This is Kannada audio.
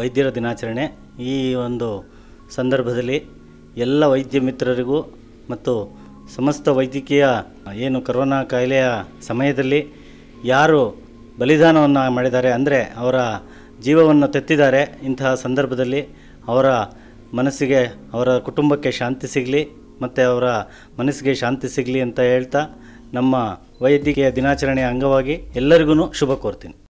ವೈದ್ಯರ ದಿನಾಚರಣೆ ಈ ಒಂದು ಸಂದರ್ಭದಲ್ಲಿ ಎಲ್ಲ ವೈದ್ಯ ಮಿತ್ರರಿಗೂ ಮತ್ತು ಸಮಸ್ತ ವೈದ್ಯಕೀಯ ಏನು ಕರೋನಾ ಕಾಯಿಲೆಯ ಸಮಯದಲ್ಲಿ ಯಾರು ಬಲಿದಾನವನ್ನು ಮಾಡಿದ್ದಾರೆ ಅಂದರೆ ಅವರ ಜೀವವನ್ನು ತೆತ್ತಿದ್ದಾರೆ ಇಂತಹ ಸಂದರ್ಭದಲ್ಲಿ ಅವರ ಮನಸ್ಸಿಗೆ ಅವರ ಕುಟುಂಬಕ್ಕೆ ಶಾಂತಿ ಸಿಗಲಿ ಮತ್ತು ಅವರ ಮನಸ್ಸಿಗೆ ಶಾಂತಿ ಸಿಗಲಿ ಅಂತ ಹೇಳ್ತಾ ನಮ್ಮ ವೈದ್ಯಕೀಯ ದಿನಾಚರಣೆಯ ಅಂಗವಾಗಿ ಎಲ್ಲರಿಗೂ ಶುಭ ಕೋರ್ತೀನಿ